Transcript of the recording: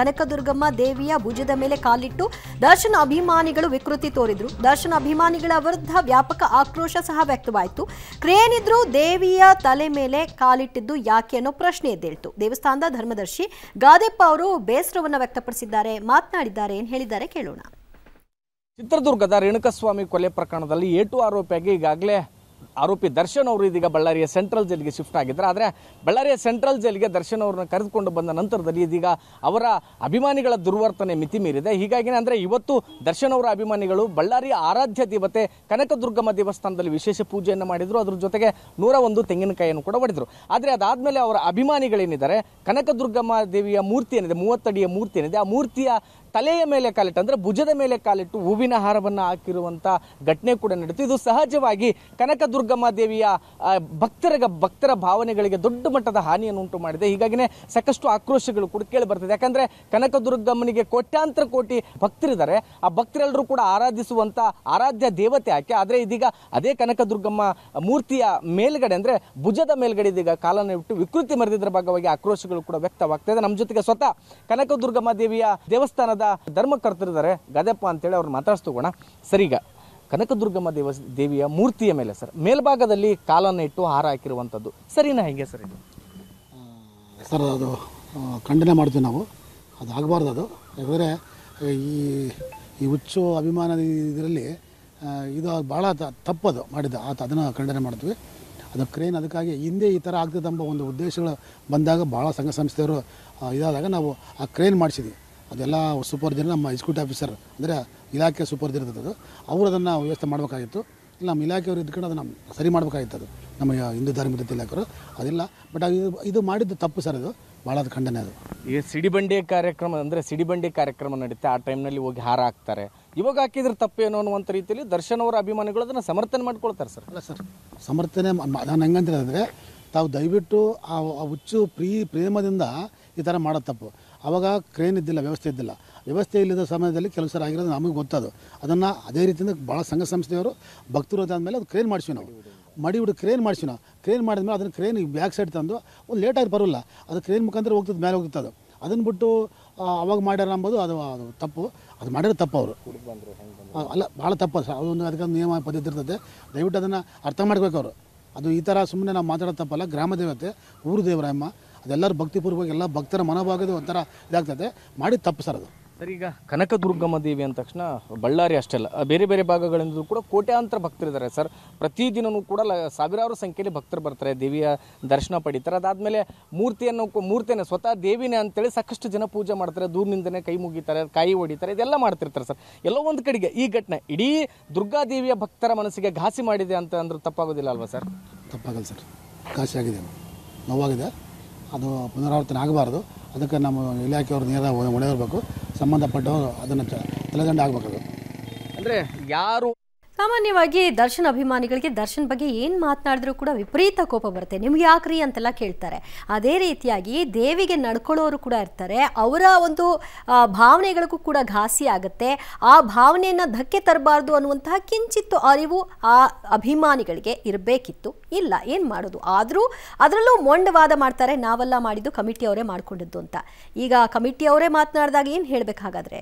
ಕನಕದುರ್ಗಮ್ಮ ದೇವಿಯ ಭುಜದ ಮೇಲೆ ಕಾಲಿಟ್ಟು ದರ್ಶನ ಅಭಿಮಾನಿಗಳು ವಿಕೃತಿ ತೋರಿದ್ರು ದರ್ಶನ ಅಭಿಮಾನಿಗಳ ವಿರುದ್ಧ ವ್ಯಾಪಕ ಆಕ್ರೋಶ ಸಹ ವ್ಯಕ್ತವಾಯಿತು ಕ್ರೇನಿದ್ರು ದೇವಿಯ ತಲೆ ಮೇಲೆ ಕಾಲಿಟ್ಟಿದ್ದು ಯಾಕೆ ಅನ್ನೋ ಪ್ರಶ್ನೆ ಎದ್ದೇಳ್ತು ದೇವಸ್ಥಾನದ ಧರ್ಮದರ್ಶಿ ಗಾದೆಪ್ಪ ಅವರು ಬೇಸರವನ್ನು ವ್ಯಕ್ತಪಡಿಸಿದ್ದಾರೆ ಮಾತನಾಡಿದ್ದಾರೆ ಏನು ಹೇಳಿದ್ದಾರೆ ಕೇಳೋಣ ಚಿತ್ರದುರ್ಗದ ರೇಣುಕಸ್ವಾಮಿ ಕೊಲೆ ಪ್ರಕರಣದಲ್ಲಿ ಏಟು ಆರೋಪಿಯಾಗಿ ಈಗಾಗಲೇ ಆರೋಪಿ ದರ್ಶನ್ ಅವರು ಇದೀಗ ಬಳ್ಳಾರಿಯ ಸೆಂಟ್ರಲ್ ಜೈಲ್ಗೆ ಶಿಫ್ಟ್ ಆಗಿದ್ದಾರೆ ಆದರೆ ಬಳ್ಳಾರಿಯ ಸೆಂಟ್ರಲ್ ಜೈಲ್ಗೆ ದರ್ಶನ್ ಅವರನ್ನು ಕರೆದುಕೊಂಡು ಬಂದ ನಂತರದಲ್ಲಿ ಇದೀಗ ಅವರ ಅಭಿಮಾನಿಗಳ ದುರ್ವರ್ತನೆ ಮಿತಿ ಮೀರಿದೆ ಹೀಗಾಗಿ ಅಂದರೆ ಇವತ್ತು ದರ್ಶನ್ ಅವರ ಅಭಿಮಾನಿಗಳು ಬಳ್ಳಾರಿಯ ಆರಾಧ್ಯ ದೇವತೆ ಕನಕದುರ್ಗಮ್ಮ ದೇವಸ್ಥಾನದಲ್ಲಿ ವಿಶೇಷ ಪೂಜೆಯನ್ನು ಮಾಡಿದರು ಅದ್ರ ಜೊತೆಗೆ ನೂರ ಒಂದು ತೆಂಗಿನಕಾಯಿಯನ್ನು ಕೂಡ ಹೊಡೆದರು ಆದರೆ ಅದಾದಮೇಲೆ ಅವರ ಅಭಿಮಾನಿಗಳೇನಿದ್ದಾರೆ ಕನಕದುರ್ಗಮ್ಮ ದೇವಿಯ ಮೂರ್ತಿ ಏನಿದೆ ಮೂವತ್ತಡಿಯ ಮೂರ್ತಿ ಏನಿದೆ ಆ ಮೂರ್ತಿಯ ತಲೆಯ ಮೇಲೆ ಕಾಲಿಟ್ಟು ಅಂದರೆ ಭುಜದ ಮೇಲೆ ಕಾಲಿಟ್ಟು ಹೂವಿನ ಹಾರವನ್ನು ಹಾಕಿರುವಂಥ ಘಟನೆ ಕೂಡ ನಡೆಯುತ್ತೆ ಇದು ಸಹಜವಾಗಿ ಕನಕ ದುರ್ಗಮ್ಮ ದೇವಿಯ ಭಕ್ತರ ಭಕ್ತರ ಭಾವನೆಗಳಿಗೆ ದೊಡ್ಡ ಮಟ್ಟದ ಹಾನಿಯನ್ನು ಉಂಟು ಮಾಡಿದೆ ಹೀಗಾಗಿನೇ ಸಾಕಷ್ಟು ಆಕ್ರೋಶಗಳು ಕೂಡ ಕೇಳಿ ಬರ್ತದೆ ಯಾಕಂದರೆ ಕನಕ ದುರ್ಗಮ್ಮನಿಗೆ ಕೋಟ್ಯಾಂತರ ಕೋಟಿ ಭಕ್ತರಿದ್ದಾರೆ ಆ ಭಕ್ತರೆಲ್ಲರೂ ಕೂಡ ಆರಾಧಿಸುವಂಥ ಆರಾಧ್ಯ ದೇವತೆ ಆಕೆ ಆದರೆ ಇದೀಗ ಅದೇ ಕನಕ ದುರ್ಗಮ್ಮ ಮೂರ್ತಿಯ ಮೇಲ್ಗಡೆ ಅಂದರೆ ಭುಜದ ಮೇಲ್ಗಡೆ ಇದೀಗ ಕಾಲನ್ನು ಇಟ್ಟು ವಿಕೃತಿ ಮರೆದಿದ್ದರ ಭಾಗವಾಗಿ ಆಕ್ರೋಶಗಳು ಕೂಡ ವ್ಯಕ್ತವಾಗ್ತಾ ಇದೆ ನಮ್ಮ ಜೊತೆಗೆ ಸ್ವತಃ ಕನಕ ದುರ್ಗಮ್ಮ ದೇವಿಯ ದೇವಸ್ಥಾನದ ಧರ್ಮದ ಧರ್ಮಕರ್ತರಿದ್ದಾರೆ ಗದೆಪ್ಪ ಅಂತೇಳಿ ಅವ್ರನ್ನ ಮಾತಾಡಿಸ್ತೋಗೋಣ ಸರಿಗ ಕನಕದುರ್ಗಮ್ಮ ದೇವ ದೇವಿಯ ಮೂರ್ತಿಯ ಮೇಲೆ ಸರ್ ಮೇಲ್ಭಾಗದಲ್ಲಿ ಕಾಲನ್ನು ಇಟ್ಟು ಹಾರ ಹಾಕಿರುವಂಥದ್ದು ಸರಿನಾ ಹೇಗೆ ಸರ್ ಇದು ಸರ್ ಅದು ಖಂಡನೆ ಮಾಡ್ತೀವಿ ನಾವು ಅದು ಆಗಬಾರ್ದು ಅದು ಯಾಕಂದರೆ ಈ ಈ ಹುಚ್ಚು ಅಭಿಮಾನ ಇದರಲ್ಲಿ ಇದು ಭಾಳ ತಪ್ಪದು ಮಾಡಿದ್ದು ಆತ ಅದನ್ನು ಖಂಡನೆ ಮಾಡ್ತೀವಿ ಅದು ಕ್ರೇನ್ ಅದಕ್ಕಾಗಿ ಹಿಂದೆ ಈ ಥರ ಆಗ್ತದೆ ಎಂಬ ಒಂದು ಉದ್ದೇಶಗಳು ಬಂದಾಗ ಭಾಳ ಸಂಘ ಸಂಸ್ಥೆಯವರು ಇದಾದಾಗ ನಾವು ಆ ಕ್ರೇನ್ ಮಾಡಿಸಿದ್ವಿ ಅದೆಲ್ಲ ಸುಪರ್ದಿನ ನಮ್ಮ ಎಕ್ಸಿಕ್ಯೂಟಿವ್ ಆಫೀಸರ್ ಅಂದರೆ ಇಲಾಖೆ ಅದು ಅವರು ಅದನ್ನು ವ್ಯವಸ್ಥೆ ಮಾಡಬೇಕಾಗಿತ್ತು ಇಲ್ಲ ನಮ್ಮ ಇಲಾಖೆಯವರು ಇದ್ಕೊಂಡು ಅದನ್ನು ಸರಿ ಮಾಡಬೇಕಾಗಿತ್ತು ಅದು ನಮ್ಮ ಹಿಂದೂ ಧಾರ್ಮಿಕ ಇಲಾಖೆಯವರು ಅದಿಲ್ಲ ಬಟ್ ಇದು ಇದು ಮಾಡಿದ್ದು ತಪ್ಪು ಸರ್ ಅದು ಭಾಳ ಅದು ಖಂಡನೆ ಅದು ಈ ಸಿಡಿಬಂಡೆ ಕಾರ್ಯಕ್ರಮ ಅಂದರೆ ಸಿಡಿಬಂಡೆ ಕಾರ್ಯಕ್ರಮ ನಡೀತೆ ಆ ಟೈಮ್ನಲ್ಲಿ ಹೋಗಿ ಹಾರ ಹಾಕ್ತಾರೆ ಇವಾಗ ಹಾಕಿದ್ರೆ ತಪ್ಪೇನು ಅನ್ನುವಂಥ ರೀತಿಯಲ್ಲಿ ದರ್ಶನ್ ಅವರ ಅಭಿಮಾನಿಗಳು ಅದನ್ನು ಸಮರ್ಥನೆ ಮಾಡ್ಕೊಳ್ತಾರೆ ಸರ್ ಅಲ್ಲ ಸರ್ ಸಮರ್ಥನೆ ನಾನು ಹೆಂಗಂತ ಹೇಳಿದ್ರೆ ತಾವು ದಯವಿಟ್ಟು ಆ ಹುಚ್ಚು ಪ್ರೀ ಪ್ರೇಮದಿಂದ ಈ ಥರ ಮಾಡೋದು ತಪ್ಪು ಅವಾಗ ಕ್ರೇನ್ ಇದ್ದಿಲ್ಲ ವ್ಯವಸ್ಥೆ ಇದ್ದಿಲ್ಲ ವ್ಯವಸ್ಥೆ ಇಲ್ಲದ ಸಮಯದಲ್ಲಿ ಕೆಲಸ ಆಗಿರೋದು ನಮಗೆ ಗೊತ್ತದು ಅದನ್ನು ಅದೇ ರೀತಿಯಿಂದ ಭಾಳ ಸಂಘ ಸಂಸ್ಥೆಯವರು ಭಕ್ತರು ಅದಾದಮೇಲೆ ಅದು ಕ್ರೇನ್ ಮಾಡಿಸ್ವಿ ನಾವು ಮಡಿಬಿಟ್ಟು ಕ್ರೇನ್ ಮಾಡಿಸಿ ನಾವು ಕ್ರೇನ್ ಮಾಡಿದ್ಮೇಲೆ ಅದನ್ನು ಕ್ರೇನ್ ಬ್ಯಾಕ್ ಸೈಡ್ ತಂದು ಒಂದು ಲೇಟಾಗಿ ಬರೋಲ್ಲ ಅದು ಕ್ರೇನ್ ಮುಖಾಂತರ ಹೋಗ್ತದೆ ಮೇಲೆ ಹೋಗ್ತದೆ ಅದು ಅದನ್ನು ಬಿಟ್ಟು ಅವಾಗ ಮಾಡ್ಯಾರ ಅಂಬೋದು ಅದು ಅದು ತಪ್ಪು ಅದು ಮಾಡಿರೋ ತಪ್ಪು ಅವರು ಅಲ್ಲ ಭಾಳ ತಪ್ಪು ಅದೊಂದು ಅದಕ್ಕೆ ನಿಯಮ ಪದ್ಧತಿ ಇರ್ತದೆ ದಯವಿಟ್ಟು ಅದನ್ನು ಅರ್ಥ ಮಾಡ್ಬೇಕು ಅವರು ಅದು ಈ ಥರ ಸುಮ್ಮನೆ ನಾವು ಮಾತಾಡೋ ತಪ್ಪಲ್ಲ ಗ್ರಾಮ ದೇವತೆ ಊರು ದೇವರಮ್ಮ ಅದೆಲ್ಲರೂ ಭಕ್ತಿಪೂರ್ವಕ ಎಲ್ಲ ಭಕ್ತರ ಮನೋಭಾಗದ ಒಂಥರ ಇದಾಗ್ತದೆ ಮಾಡಿ ತಪ್ಪು ಸರ್ ಅದು ಸರ್ ಈಗ ಕನಕ ದುರ್ಗಮ್ಮ ದೇವಿ ಅಂದ ತಕ್ಷಣ ಬಳ್ಳಾರಿ ಅಷ್ಟೇ ಅಲ್ಲ ಬೇರೆ ಬೇರೆ ಭಾಗಗಳಿಂದ ಕೂಡ ಕೋಟ್ಯಾಂತರ ಭಕ್ತರಿದ್ದಾರೆ ಸರ್ ಪ್ರತಿದಿನವೂ ಕೂಡ ಸಾವಿರಾರು ಸಂಖ್ಯೆಯಲ್ಲಿ ಭಕ್ತರು ಬರ್ತಾರೆ ದೇವಿಯ ದರ್ಶನ ಪಡಿತಾರೆ ಅದಾದಮೇಲೆ ಮೂರ್ತಿಯನ್ನು ಮೂರ್ತಿಯನ್ನು ಸ್ವತಃ ದೇವಿನೇ ಅಂತೇಳಿ ಸಾಕಷ್ಟು ಜನ ಪೂಜೆ ಮಾಡ್ತಾರೆ ದೂರಿನಿಂದನೇ ಕೈ ಮುಗಿತಾರೆ ಕಾಯಿ ಹೊಡಿತಾರೆ ಇದೆಲ್ಲ ಮಾಡ್ತಿರ್ತಾರೆ ಸರ್ ಎಲ್ಲೋ ಒಂದು ಕಡೆಗೆ ಈ ಘಟನೆ ಇಡೀ ದುರ್ಗಾದೇವಿಯ ಭಕ್ತರ ಮನಸ್ಸಿಗೆ ಘಾಸಿ ಮಾಡಿದೆ ಅಂತ ಅಂದ್ರೆ ತಪ್ಪಾಗೋದಿಲ್ಲ ಅಲ್ವಾ ಸರ್ ತಪ್ಪಾಗಲ್ಲ ಸರ್ ಘಾಸಿ ಆಗಿದೆ ನೋವಾಗಿದೆ ಅದು ಪುನರಾವರ್ತನೆ ಆಗಬಾರ್ದು ಅದಕ್ಕೆ ನಮ್ಮ ಇಲಾಖೆಯವರು ನೇರ ಹೊಣೆ ಸಂಬಂಧಪಟ್ಟವರು ಅದನ್ನು ತಲೆದಂಡ ಆಗಬೇಕು ಅಂದರೆ ಯಾರು ಸಾಮಾನ್ಯವಾಗಿ ದರ್ಶನ್ ಅಭಿಮಾನಿಗಳಿಗೆ ದರ್ಶನ್ ಬಗ್ಗೆ ಏನು ಮಾತನಾಡಿದ್ರು ಕೂಡ ವಿಪರೀತ ಕೋಪ ಬರುತ್ತೆ ನಿಮ್ಗೆ ಯಾಕ್ರಿ ಅಂತೆಲ್ಲ ಕೇಳ್ತಾರೆ ಅದೇ ರೀತಿಯಾಗಿ ದೇವಿಗೆ ನಡ್ಕೊಳ್ಳೋರು ಕೂಡ ಇರ್ತಾರೆ ಅವರ ಒಂದು ಭಾವನೆಗಳಿಗೂ ಕೂಡ ಘಾಸಿ ಆಗುತ್ತೆ ಆ ಭಾವನೆಯನ್ನು ಧಕ್ಕೆ ತರಬಾರ್ದು ಅನ್ನುವಂತಹ ಕಿಂಚಿತ್ತು ಅರಿವು ಆ ಅಭಿಮಾನಿಗಳಿಗೆ ಇರಬೇಕಿತ್ತು ಇಲ್ಲ ಏನು ಮಾಡೋದು ಆದರೂ ಅದರಲ್ಲೂ ಮೊಂಡವಾದ ಮಾಡ್ತಾರೆ ನಾವೆಲ್ಲ ಮಾಡಿದ್ದು ಕಮಿಟಿಯವರೇ ಮಾಡಿಕೊಂಡಿದ್ದು ಅಂತ ಈಗ ಕಮಿಟಿಯವರೇ ಮಾತನಾಡಿದಾಗ ಏನು ಹೇಳಬೇಕಾಗಾದ್ರೆ